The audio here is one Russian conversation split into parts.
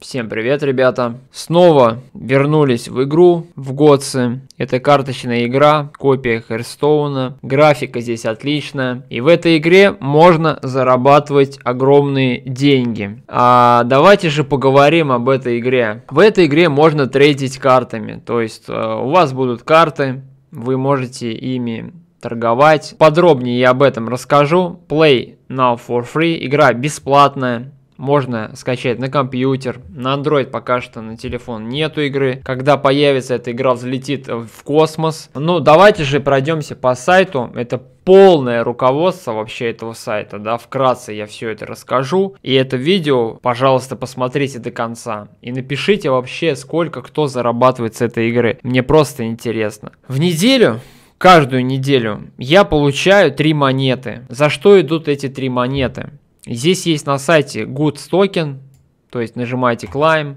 Всем привет, ребята! Снова вернулись в игру в Готсы. Это карточная игра, копия Херстоуна. Графика здесь отличная. И в этой игре можно зарабатывать огромные деньги. А давайте же поговорим об этой игре. В этой игре можно трейдить картами. То есть э, у вас будут карты, вы можете ими торговать. Подробнее я об этом расскажу. Play Now for Free. Игра бесплатная можно скачать на компьютер, на Android пока что, на телефон нету игры. Когда появится эта игра, взлетит в космос. Ну, давайте же пройдемся по сайту. Это полное руководство вообще этого сайта, да, вкратце я все это расскажу. И это видео, пожалуйста, посмотрите до конца и напишите вообще, сколько кто зарабатывает с этой игры. Мне просто интересно. В неделю каждую неделю я получаю три монеты. За что идут эти три монеты? Здесь есть на сайте Goods токен, то есть нажимаете Climb.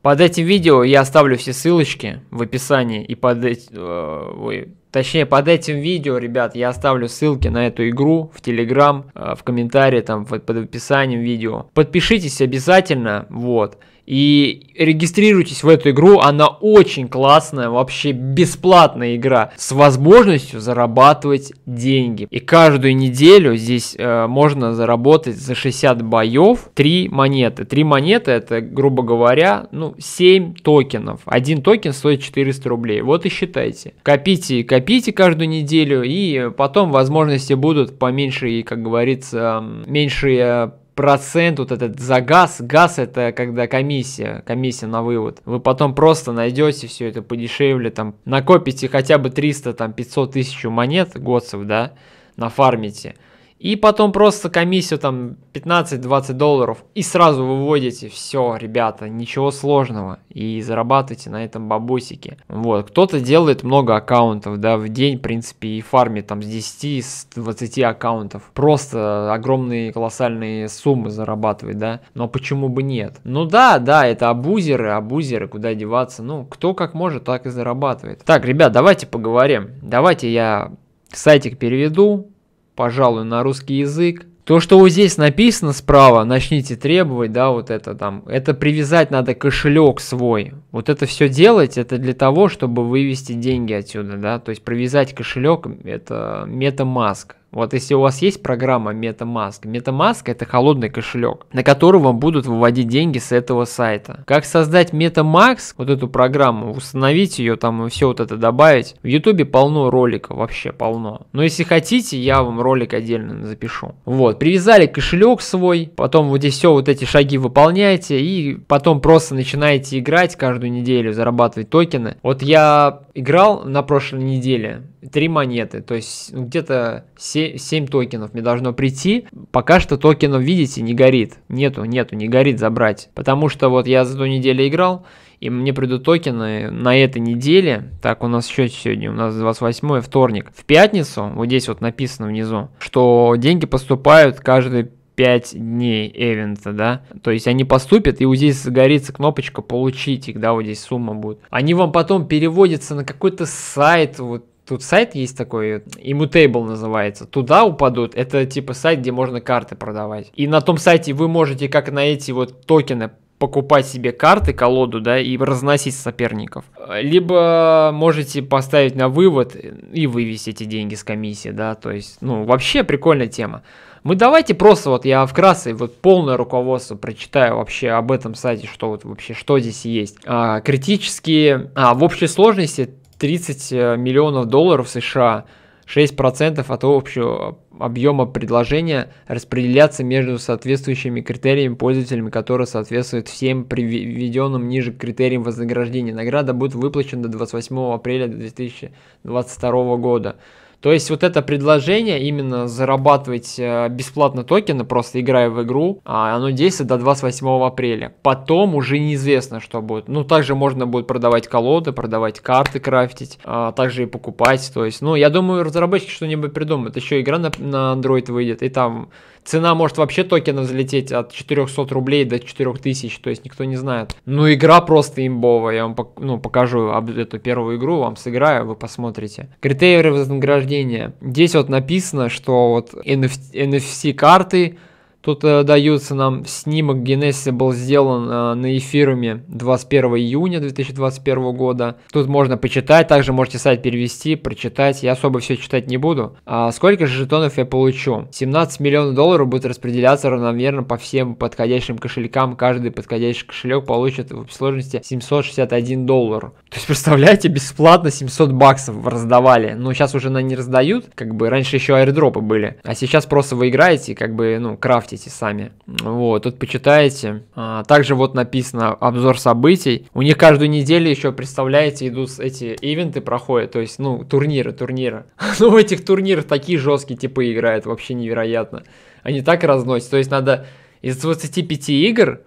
Под этим видео я оставлю все ссылочки в описании и под э, ой, Точнее, под этим видео, ребят, я оставлю ссылки на эту игру в Телеграм, э, в комментарии, там, под описанием видео. Подпишитесь обязательно, вот. И регистрируйтесь в эту игру, она очень классная, вообще бесплатная игра с возможностью зарабатывать деньги. И каждую неделю здесь э, можно заработать за 60 боев 3 монеты. 3 монеты это, грубо говоря, ну 7 токенов. Один токен стоит 400 рублей. Вот и считайте. Копите и копите каждую неделю, и потом возможности будут поменьше и, как говорится, меньшие процент, вот этот за газ. Газ это когда комиссия, комиссия на вывод. Вы потом просто найдете все это подешевле, там, накопите хотя бы 300, там, 500 тысяч монет, годцев да, нафармите. фармите и потом просто комиссию там 15-20 долларов и сразу выводите. Все, ребята, ничего сложного. И зарабатывайте на этом бабосики. Вот, кто-то делает много аккаунтов, да, в день, в принципе, и фармит там с 10, с 20 аккаунтов. Просто огромные колоссальные суммы зарабатывает, да. Но почему бы нет? Ну да, да, это абузеры, абузеры, куда деваться. Ну, кто как может, так и зарабатывает. Так, ребят, давайте поговорим. Давайте я сайтик переведу, пожалуй, на русский язык. То, что вот здесь написано справа, начните требовать, да, вот это там, это привязать надо кошелек свой. Вот это все делать, это для того, чтобы вывести деньги отсюда, да, то есть привязать кошелек, это метамаск. Вот если у вас есть программа MetaMask, MetaMask это холодный кошелек, на которого будут выводить деньги с этого сайта. Как создать MetaMask, вот эту программу, установить ее там и все вот это добавить. В YouTube полно роликов, вообще полно. Но если хотите, я вам ролик отдельно запишу. Вот, привязали кошелек свой, потом вот здесь все вот эти шаги выполняете и потом просто начинаете играть каждую неделю, зарабатывать токены. Вот я играл на прошлой неделе три монеты, то есть где-то 7 7 токенов мне должно прийти. Пока что токенов, видите, не горит. Нету, нету, не горит забрать. Потому что вот я за ту неделю играл, и мне придут токены на этой неделе. Так, у нас счет сегодня, у нас 28 вторник. В пятницу, вот здесь вот написано внизу, что деньги поступают каждый 5 дней эвента, да, то есть они поступят, и вот здесь загорится кнопочка «Получить их», да, вот здесь сумма будет. Они вам потом переводятся на какой-то сайт, вот Тут сайт есть такой, Immutable называется. Туда упадут, это типа сайт, где можно карты продавать. И на том сайте вы можете как на эти вот токены покупать себе карты, колоду, да, и разносить соперников. Либо можете поставить на вывод и вывести эти деньги с комиссии, да, то есть, ну, вообще прикольная тема. Мы давайте просто вот я вкратце вот полное руководство прочитаю вообще об этом сайте, что вот вообще, что здесь есть. А, критические, а, в общей сложности 30 э, миллионов долларов США, 6% от общего объема предложения распределяться между соответствующими критериями пользователями, которые соответствуют всем приведенным ниже критериям вознаграждения. Награда будет выплачена до 28 апреля 2022 года. То есть вот это предложение именно зарабатывать э, бесплатно токены, просто играя в игру, а, оно действует до 28 апреля. Потом уже неизвестно, что будет. Ну, также можно будет продавать колоды, продавать карты, крафтить, а также и покупать. То есть, ну, я думаю, разработчики что-нибудь придумают. Еще игра на, на Android выйдет, и там Цена может вообще токена взлететь от 400 рублей до 4000, то есть никто не знает. Ну, игра просто имбовая. Я вам ну, покажу эту первую игру, вам сыграю, вы посмотрите. Критерии вознаграждения. Здесь вот написано, что вот NFC-карты... nfc nfc карты Тут э, дается нам снимок Генесси был сделан э, на эфируме 21 июня 2021 года. Тут можно почитать, также можете сайт перевести, прочитать. Я особо все читать не буду. А сколько же жетонов я получу? 17 миллионов долларов будет распределяться равномерно по всем подходящим кошелькам. Каждый подходящий кошелек получит в общей сложности 761 доллар. То есть, представляете, бесплатно 700 баксов раздавали. но сейчас уже на не раздают, как бы раньше еще аирдропы были. А сейчас просто вы играете, как бы, ну, крафтите потестите сами. Вот, тут почитаете. А, также вот написано обзор событий. У них каждую неделю еще, представляете, идут эти ивенты проходят, то есть, ну, турниры, турниры. ну, в этих турнирах такие жесткие типы играют, вообще невероятно. Они так разносят, то есть надо из 25 игр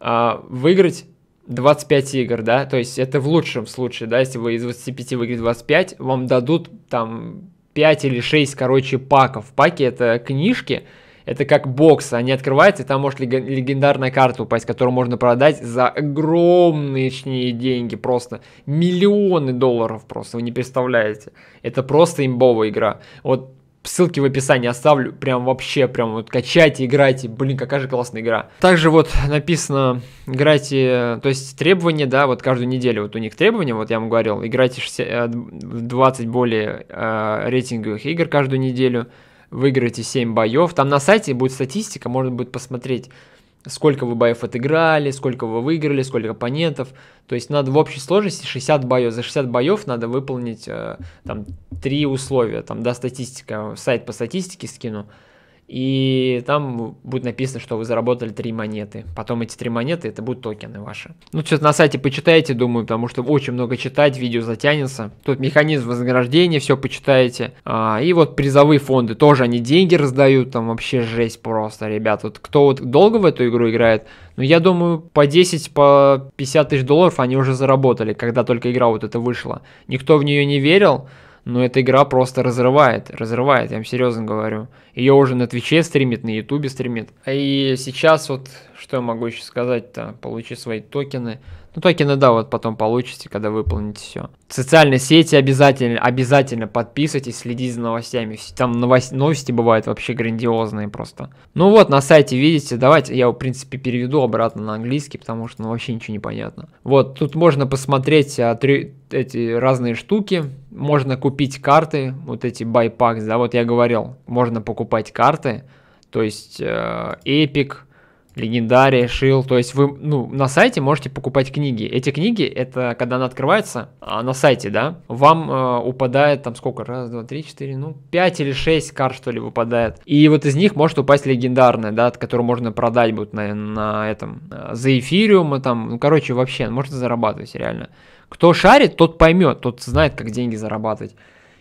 а, выиграть 25 игр, да, то есть это в лучшем случае, да, если вы из 25 выиграете 25, вам дадут там 5 или 6, короче, паков. Паки это книжки, это как бокс, они открываются, и там может легендарная карта упасть, которую можно продать за огромные деньги, просто миллионы долларов просто, вы не представляете. Это просто имбовая игра. Вот Ссылки в описании оставлю, прям вообще, прям вот качайте, играйте, блин, какая же классная игра. Также вот написано, играйте, то есть требования, да, вот каждую неделю вот у них требования, вот я вам говорил, играйте э, в 20 более э, рейтинговых игр каждую неделю, выиграете 7 боев. Там на сайте будет статистика, можно будет посмотреть, сколько вы боев отыграли, сколько вы выиграли, сколько оппонентов. То есть надо в общей сложности 60 боев. За 60 боев надо выполнить э, там 3 условия. Там, да, статистика, э, сайт по статистике скину и там будет написано, что вы заработали три монеты. Потом эти три монеты, это будут токены ваши. Ну, что-то на сайте почитайте, думаю, потому что очень много читать, видео затянется. Тут механизм вознаграждения, все почитаете. А, и вот призовые фонды, тоже они деньги раздают, там вообще жесть просто, ребят. Вот кто вот долго в эту игру играет, ну, я думаю, по 10, по 50 тысяч долларов они уже заработали, когда только игра вот эта вышла. Никто в нее не верил, но эта игра просто разрывает, разрывает, я вам серьезно говорю. Ее уже на Твиче стримит, на Ютубе стримит. А и сейчас вот, что я могу еще сказать-то, получи свои токены. Ну, токены, да, вот потом получите, когда выполните все. Социальные сети обязательно, обязательно подписывайтесь, следите за новостями. Там новость, новости бывают вообще грандиозные просто. Ну вот, на сайте видите, давайте я, в принципе, переведу обратно на английский, потому что ну, вообще ничего не понятно. Вот, тут можно посмотреть а, три, эти разные штуки. Можно купить карты, вот эти байпакс, да, вот я говорил, можно покупать карты, то есть э, Epic, легендария, шил. То есть вы ну, на сайте можете покупать книги. Эти книги, это когда она открывается а, на сайте, да, вам э, упадает там сколько? Раз, два, три, четыре, ну, пять или шесть карт, что ли, выпадает. И вот из них может упасть легендарная, да, которую можно продать будет на, на этом, э, за эфириум, а там, ну, короче, вообще, можно зарабатывать реально. Кто шарит, тот поймет, тот знает, как деньги зарабатывать.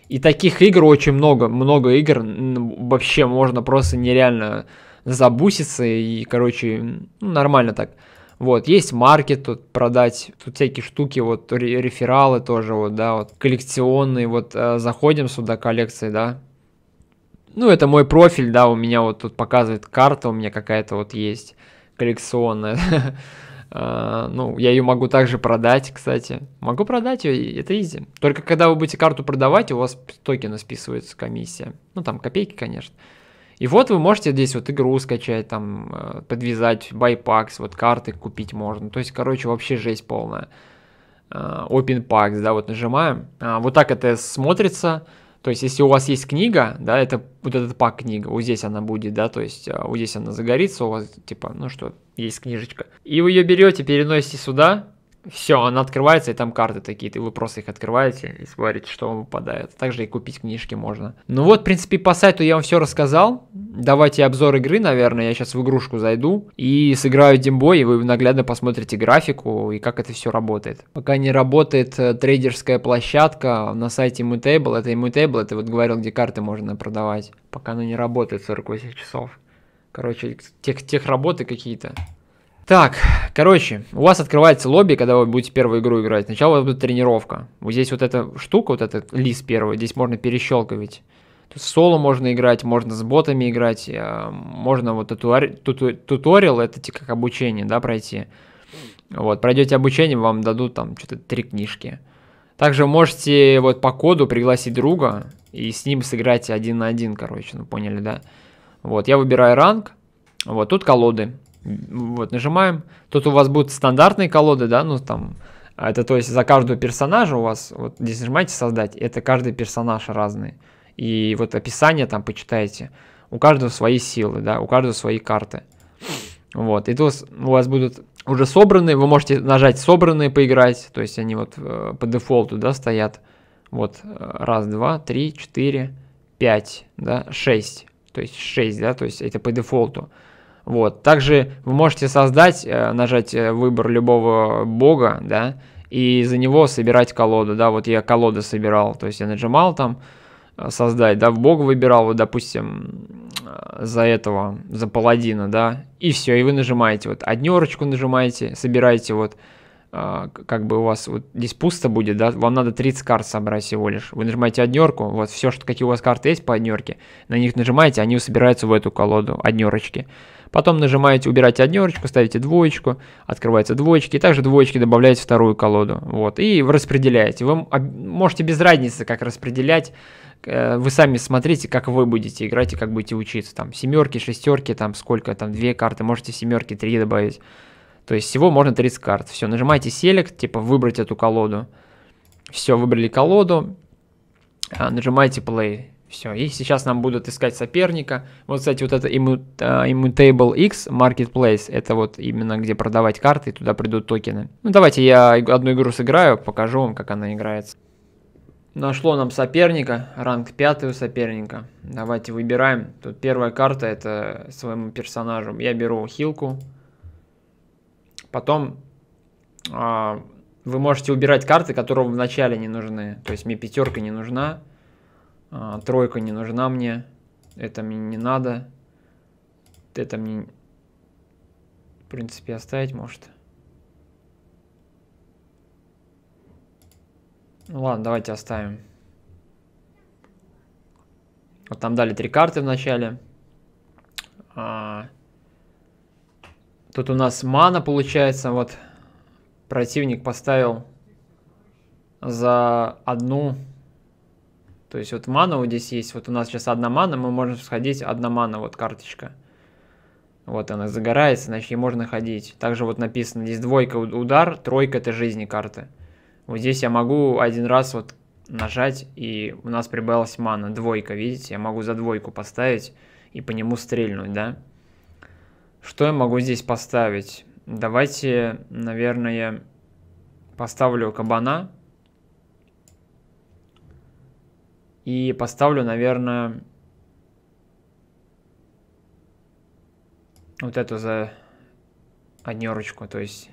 И таких игр очень много, много игр вообще можно просто нереально забуситься и, короче, ну, нормально так. Вот, есть маркет тут продать, тут всякие штуки, вот рефералы тоже, вот, да, вот коллекционные, вот э, заходим сюда коллекции, да. Ну, это мой профиль, да, у меня вот тут показывает карта, у меня какая-то вот есть коллекционная. Э, ну, я ее могу также продать, кстати. Могу продать ее, это изи. Только когда вы будете карту продавать, у вас токена списывается комиссия. Ну, там копейки, конечно. И вот вы можете здесь вот игру скачать, там, э, подвязать, байпакс, вот карты купить можно. То есть, короче, вообще жесть полная. Э, open Packs, да, вот нажимаем. А, вот так это смотрится. То есть, если у вас есть книга, да, это вот этот пак книга, вот здесь она будет, да, то есть э, вот здесь она загорится, у вас типа, ну что, есть книжечка. И вы ее берете, переносите сюда, все, она открывается, и там карты такие, и вы просто их открываете и смотрите, что вам выпадает. Также и купить книжки можно. Ну вот, в принципе, по сайту я вам все рассказал. Давайте обзор игры, наверное, я сейчас в игрушку зайду и сыграю Димбой, и вы наглядно посмотрите графику и как это все работает. Пока не работает э, трейдерская площадка на сайте Mutable, это и Mutable, это вот говорил, где карты можно продавать. Пока она не работает 48 часов. Короче, тех, тех работы какие-то. Так, короче, у вас открывается лобби, когда вы будете первую игру играть. Сначала у вас будет тренировка. Вот здесь вот эта штука, вот этот лист первый, здесь можно перещелкивать. Тут соло можно играть, можно с ботами играть, э, можно вот татуари... туту... туториал, это типа как обучение, да, пройти. Вот, пройдете обучение, вам дадут там что-то три книжки. Также можете вот по коду пригласить друга и с ним сыграть один на один, короче, ну поняли, да? Вот, я выбираю ранг, вот, тут колоды. Вот, нажимаем. Тут у вас будут стандартные колоды, да, ну там, а это то есть за каждого персонажа у вас, вот здесь нажимаете создать, это каждый персонаж разный. И вот описание там почитайте. У каждого свои силы, да, у каждого свои карты. Вот, и то у вас будут уже собранные, вы можете нажать собранные поиграть, то есть они вот э, по дефолту, да, стоят. Вот, э, раз, два, три, четыре, пять, да, шесть. То есть шесть да, то есть это по дефолту. Вот. Также вы можете создать, э, нажать э, выбор любого бога, да, и за него собирать колоду, да, вот я колоды собирал, то есть я нажимал там э, создать, да, в бога выбирал, вот, допустим, за этого, за паладина, да, и все, и вы нажимаете, вот, однерочку нажимаете, собираете, вот, как бы у вас вот здесь пусто будет, да, вам надо 30 карт собрать всего лишь. Вы нажимаете однерку, вот все, что, какие у вас карты есть по однерке, на них нажимаете, они собираются в эту колоду однерочки. Потом нажимаете, убирать однерочку, ставите двоечку, открывается двоечки, и также двоечки добавляете вторую колоду. Вот, и распределяете. Вы можете без разницы, как распределять, э, вы сами смотрите, как вы будете играть и как будете учиться. Там семерки, шестерки, там сколько, там две карты, можете семерки, три добавить. То есть всего можно 30 карт. Все, нажимаете Select, типа выбрать эту колоду. Все, выбрали колоду, а, нажимаете Play. Все, и сейчас нам будут искать соперника. Вот, кстати, вот это а, Immutable X Marketplace, это вот именно где продавать карты, туда придут токены. Ну, давайте я одну игру сыграю, покажу вам, как она играется. Нашло нам соперника, ранг 5 у соперника. Давайте выбираем. Тут первая карта, это своему персонажу. Я беру хилку. Потом а, вы можете убирать карты, которые вам вначале не нужны. То есть мне пятерка не нужна. А, тройка не нужна мне. Это мне не надо. Это мне, в принципе, оставить может. Ну ладно, давайте оставим. Вот там дали три карты в начале. А... Тут у нас мана получается. Вот противник поставил за одну то есть вот мана вот здесь есть, вот у нас сейчас одна мана, мы можем сходить одна мана, вот карточка. Вот она загорается, значит ей можно ходить. Также вот написано, здесь двойка удар, тройка это жизни карты. Вот здесь я могу один раз вот нажать, и у нас прибавилась мана, двойка, видите? Я могу за двойку поставить и по нему стрельнуть, да? Что я могу здесь поставить? Давайте, наверное, поставлю кабана. И поставлю, наверное, вот эту за однерочку. То есть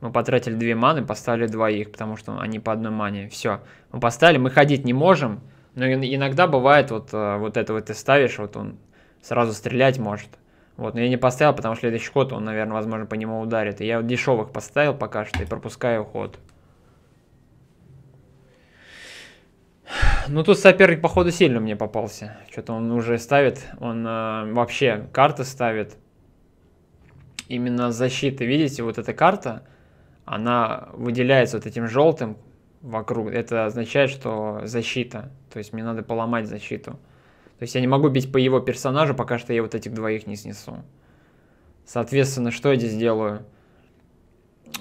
мы потратили две маны, поставили двоих, потому что они по одной мане. Все, мы поставили, мы ходить не можем. Но иногда бывает, вот, э, вот это вот ты ставишь, вот он сразу стрелять может. Вот, но я не поставил, потому что следующий ход, он, наверное, возможно, по нему ударит. И я вот дешевых поставил пока что и пропускаю ход. Ну, тут соперник, походу, сильно мне попался. Что-то он уже ставит, он э, вообще карты ставит. Именно защиты, видите, вот эта карта, она выделяется вот этим желтым вокруг. Это означает, что защита. То есть мне надо поломать защиту. То есть я не могу бить по его персонажу, пока что я вот этих двоих не снесу. Соответственно, что я здесь делаю?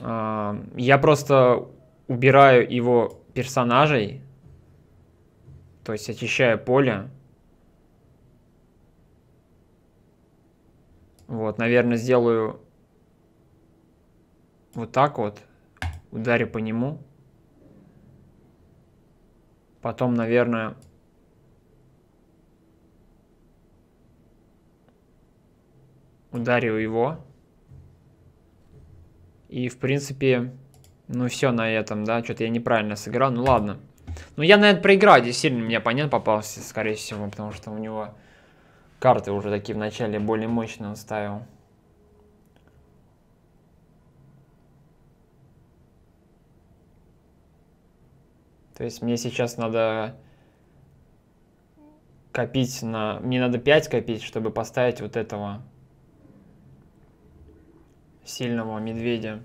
Э, я просто убираю его персонажей, то есть очищая поле. Вот, наверное, сделаю вот так вот. Ударю по нему. Потом, наверное... ударю его. И, в принципе, ну все на этом, да? Что-то я неправильно сыграл. Ну ладно. Ну я, наверное, проиграл. Здесь сильно мне оппонент попался, скорее всего, потому что у него карты уже такие вначале более мощные он ставил. То есть мне сейчас надо копить на... Мне надо 5 копить, чтобы поставить вот этого сильного медведя.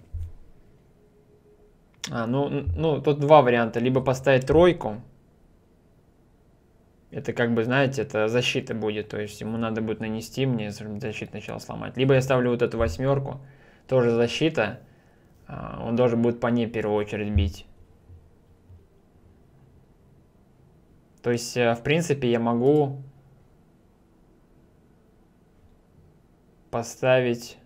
А, ну, ну, тут два варианта. Либо поставить тройку. Это как бы, знаете, это защита будет. То есть ему надо будет нанести мне, защиту начала сломать. Либо я ставлю вот эту восьмерку. Тоже защита. А, он должен будет по ней в первую очередь бить. То есть, э, в принципе, я могу поставить...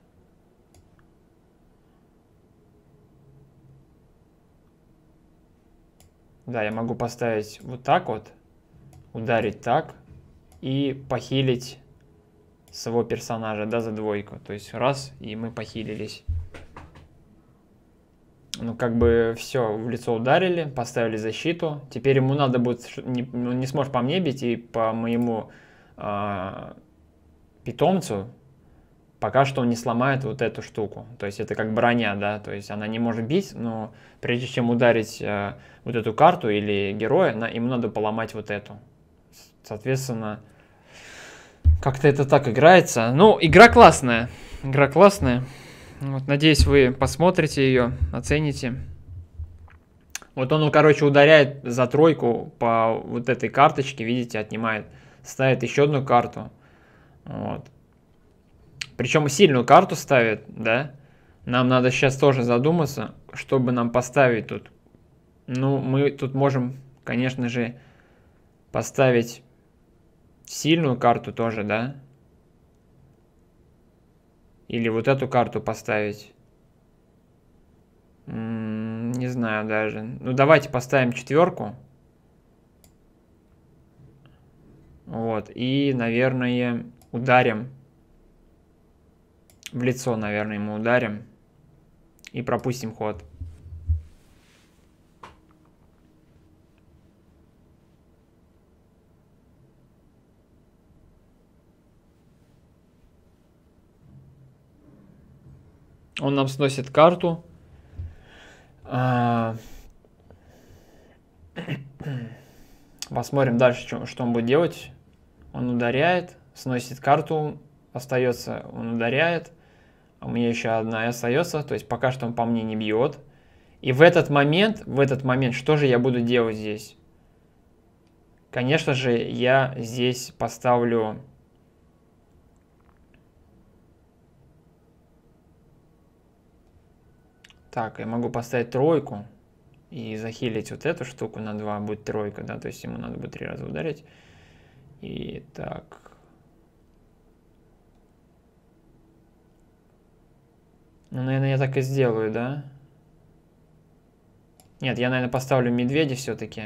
Да, я могу поставить вот так вот, ударить так и похилить своего персонажа, да, за двойку. То есть раз, и мы похилились. Ну, как бы все, в лицо ударили, поставили защиту. Теперь ему надо будет... Не, он ну, не сможет по мне бить и по моему э, питомцу пока что он не сломает вот эту штуку. То есть это как броня, да, то есть она не может бить, но прежде чем ударить э, вот эту карту или героя, на, ему надо поломать вот эту. Соответственно, как-то это так играется. Ну, игра классная, игра классная. Вот, надеюсь, вы посмотрите ее, оцените. Вот он, короче, ударяет за тройку по вот этой карточке, видите, отнимает, ставит еще одну карту. Вот. Причем сильную карту ставит, да? Нам надо сейчас тоже задуматься, чтобы нам поставить тут. Ну, мы тут можем, конечно же, поставить сильную карту тоже, да? Или вот эту карту поставить. М-м, не знаю даже. Ну, давайте поставим четверку. Вот, и, наверное, ударим в лицо, наверное, ему ударим. И пропустим ход. Он нам сносит карту. А, посмотрим дальше, что, что он будет делать. Он ударяет, сносит карту, остается, он ударяет. У меня еще одна остается, то есть пока что он по мне не бьет. И в этот момент, в этот момент, что же я буду делать здесь? Конечно же, я здесь поставлю... Так, я могу поставить тройку и захилить вот эту штуку на 2, будет тройка, да, то есть ему надо будет три раза ударить. И так, Ну, наверное, я так и сделаю, да? Нет, я, наверное, поставлю медведя все-таки.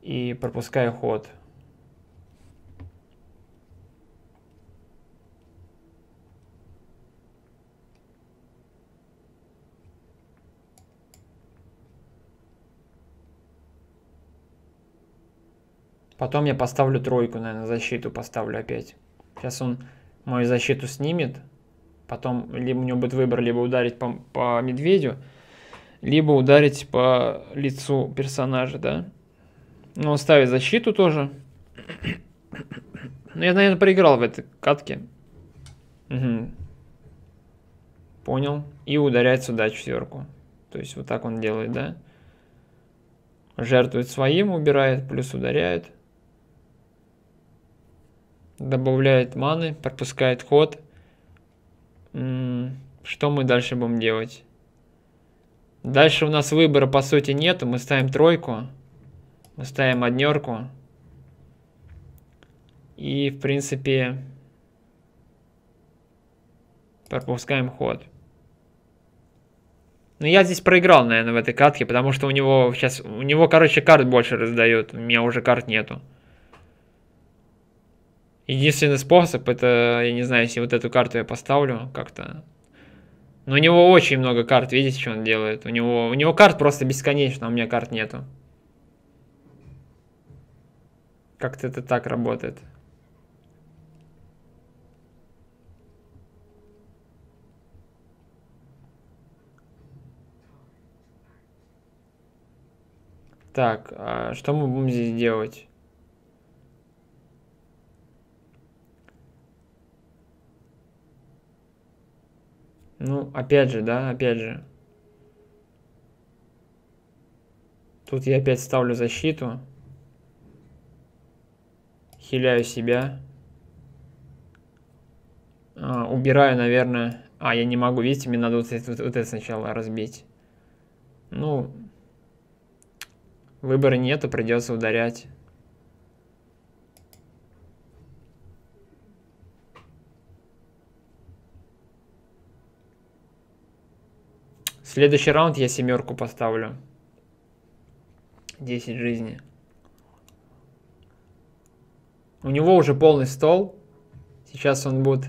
И пропускаю ход. Потом я поставлю тройку, наверное, защиту поставлю опять. Сейчас он мою защиту снимет, потом либо у него будет выбор, либо ударить по, по медведю, либо ударить по лицу персонажа, да. Но ну, он ставит защиту тоже. Ну, я, наверное, проиграл в этой катке. Угу. Понял. И ударяет сюда четверку. То есть вот так он делает, да? Жертвует своим, убирает, плюс ударяет добавляет маны, пропускает ход. Что мы дальше будем делать? Дальше у нас выбора по сути нету. Мы ставим тройку. Мы ставим однерку. И в принципе пропускаем ход. Но ну, я здесь проиграл, наверное, в этой катке, потому что у него сейчас... У него, короче, карт больше раздает. У меня уже карт нету. Единственный способ, это, я не знаю, если вот эту карту я поставлю как-то. Но у него очень много карт, видите, что он делает? У него, у него карт просто бесконечно, а у меня карт нету. Как-то это так работает. Так, а что мы будем здесь делать? Ну, опять же, да, опять же. Тут я опять ставлю защиту. Хиляю себя. А, убираю, наверное... А, я не могу, видите, мне надо вот, вот, вот это сначала разбить. Ну, выбора нету, придется ударять. Следующий раунд я семерку поставлю. 10 жизней. У него уже полный стол. Сейчас он будет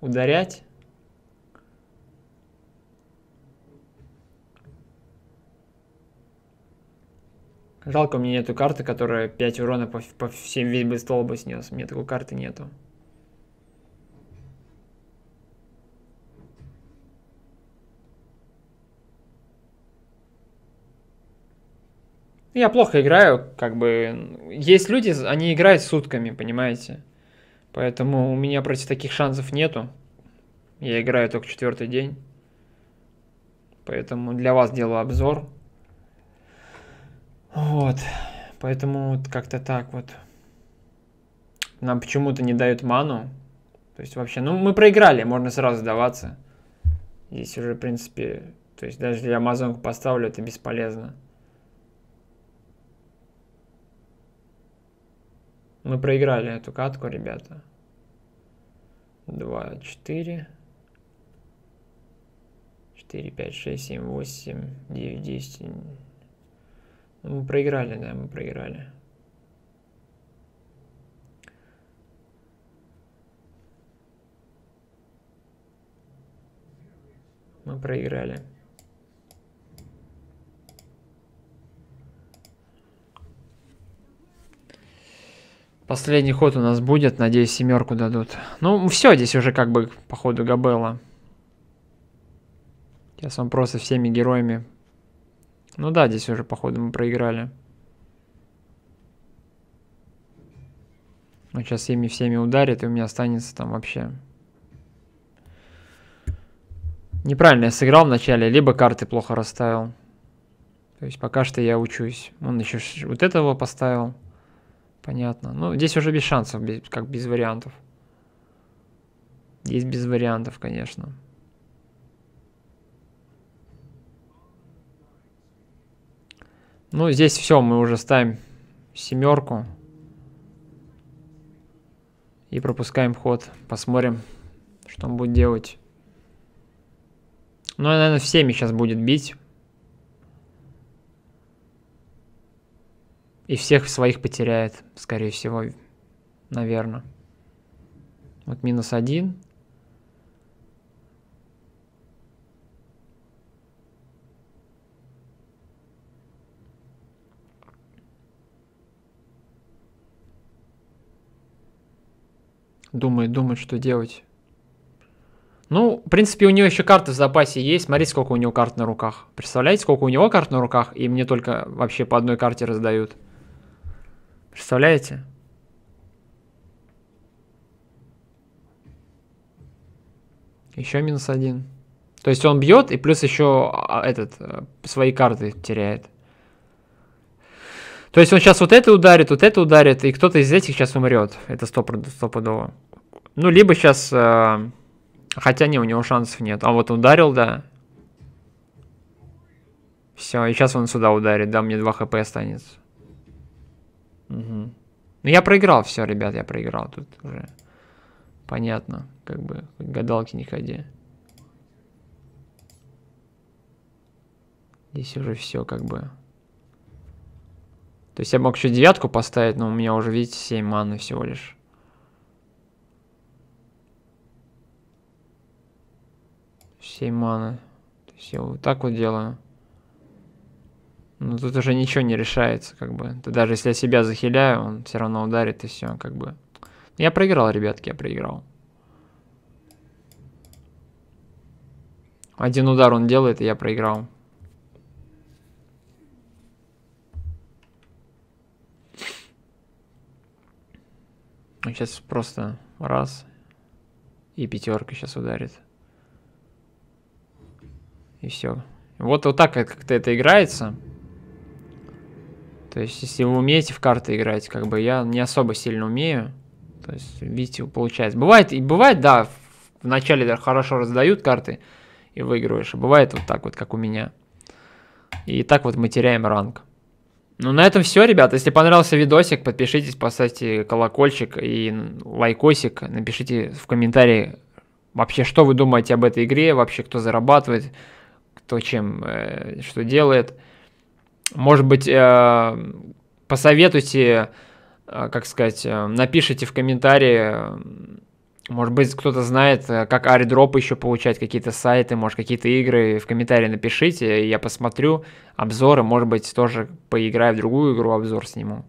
ударять. Жалко, у меня нету карты, которая 5 урона по, по всем весь бы стол бы снес. У меня такой карты нету. Я плохо играю, как бы... Есть люди, они играют сутками, понимаете? Поэтому у меня против таких шансов нету. Я играю только четвертый день. Поэтому для вас делаю обзор. Вот. Поэтому вот как-то так вот. Нам почему-то не дают ману. То есть вообще, ну мы проиграли, можно сразу сдаваться. Здесь уже, в принципе, то есть даже я амазонку поставлю, это бесполезно. Мы проиграли эту катку, ребята. 2, 4. 4, 5, 6, 7, 8, 9, 10. Мы проиграли, да, мы проиграли. Мы проиграли. Последний ход у нас будет, надеюсь, семерку дадут. Ну, все, здесь уже как бы, по ходу Габелла. Сейчас он просто всеми героями. Ну да, здесь уже, по ходу мы проиграли. Он сейчас ими всеми ударит, и у меня останется там вообще... Неправильно я сыграл вначале, либо карты плохо расставил. То есть пока что я учусь. Он еще вот этого поставил. Понятно. Ну, здесь уже без шансов, без, как без вариантов. Здесь без вариантов, конечно. Ну, здесь все, мы уже ставим семерку. И пропускаем ход. Посмотрим, что он будет делать. Ну, наверное, всеми сейчас будет бить. И всех своих потеряет, скорее всего, наверное. Вот минус один. Думает, думает, что делать. Ну, в принципе, у него еще карты в запасе есть. Смотрите, сколько у него карт на руках. Представляете, сколько у него карт на руках, и мне только вообще по одной карте раздают. Представляете? Еще минус один. То есть он бьет и плюс еще а, этот э, свои карты теряет. То есть он сейчас вот это ударит, вот это ударит, и кто-то из этих сейчас умрет. Это стопудово. Ну, либо сейчас... Э, хотя не, у него шансов нет. А вот ударил, да. Все, и сейчас он сюда ударит, да, мне 2 хп останется. Угу. Ну, я проиграл все, ребят, я проиграл тут уже. Понятно, как бы, гадалки не ходи. Здесь уже все как бы. То есть я мог еще девятку поставить, но у меня уже, видите, 7 маны всего лишь. Семь маны. То есть я вот так вот делаю. Ну, тут уже ничего не решается, как бы. Ты даже если я себя захиляю, он все равно ударит, и все, как бы. Я проиграл, ребятки, я проиграл. Один удар он делает, и я проиграл. Сейчас ну, просто раз. И пятерка сейчас ударит. И все. Вот, вот так как-то это играется. То есть, если вы умеете в карты играть, как бы я не особо сильно умею. То есть, видите, получается. Бывает, и бывает, да, вначале да, хорошо раздают карты и выигрываешь. А бывает вот так вот, как у меня. И так вот мы теряем ранг. Ну, на этом все, ребят. Если понравился видосик, подпишитесь, поставьте колокольчик и лайкосик. Напишите в комментарии вообще, что вы думаете об этой игре, вообще, кто зарабатывает, кто чем, э, что делает. Может быть, э, посоветуйте, э, как сказать, э, напишите в комментарии, может быть, кто-то знает, как аридропы еще получать, какие-то сайты, может, какие-то игры. В комментарии напишите, я посмотрю обзоры, может быть, тоже поиграю в другую игру, обзор сниму.